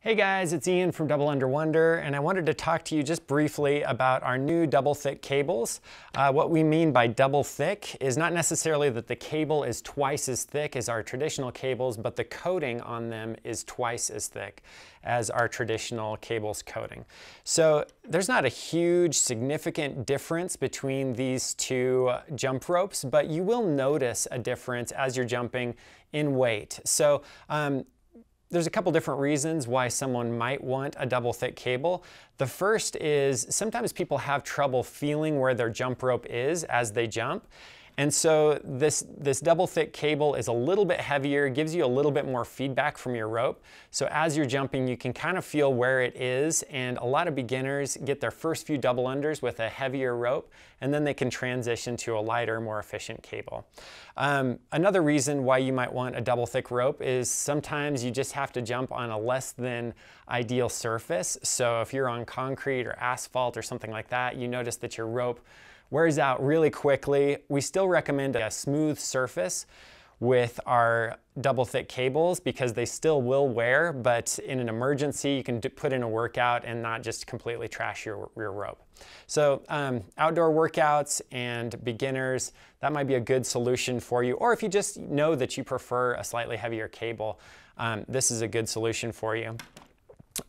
Hey guys, it's Ian from Double Under Wonder, and I wanted to talk to you just briefly about our new double thick cables. Uh, what we mean by double thick is not necessarily that the cable is twice as thick as our traditional cables, but the coating on them is twice as thick as our traditional cables coating. So there's not a huge significant difference between these two jump ropes, but you will notice a difference as you're jumping in weight. So um, there's a couple different reasons why someone might want a double thick cable. The first is sometimes people have trouble feeling where their jump rope is as they jump. And so this, this double thick cable is a little bit heavier, gives you a little bit more feedback from your rope. So as you're jumping, you can kind of feel where it is. And a lot of beginners get their first few double unders with a heavier rope, and then they can transition to a lighter, more efficient cable. Um, another reason why you might want a double thick rope is sometimes you just have to jump on a less than ideal surface. So if you're on concrete or asphalt or something like that, you notice that your rope wears out really quickly. We still recommend a smooth surface with our double thick cables because they still will wear, but in an emergency, you can put in a workout and not just completely trash your rear rope. So um, outdoor workouts and beginners, that might be a good solution for you. Or if you just know that you prefer a slightly heavier cable, um, this is a good solution for you.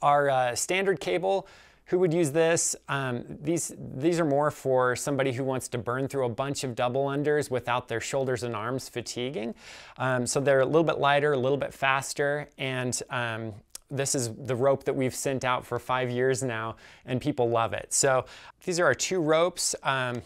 Our uh, standard cable, who would use this. Um, these, these are more for somebody who wants to burn through a bunch of double unders without their shoulders and arms fatiguing. Um, so they're a little bit lighter, a little bit faster, and um, this is the rope that we've sent out for five years now, and people love it. So these are our two ropes. Um,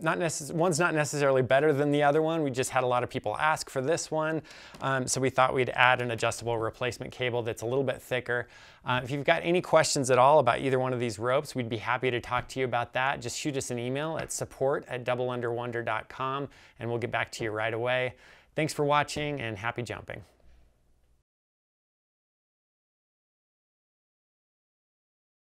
not necess one's not necessarily better than the other one. We just had a lot of people ask for this one. Um, so we thought we'd add an adjustable replacement cable that's a little bit thicker. Uh, if you've got any questions at all about either one of these ropes, we'd be happy to talk to you about that. Just shoot us an email at support at doubleunderwonder.com and we'll get back to you right away. Thanks for watching and happy jumping.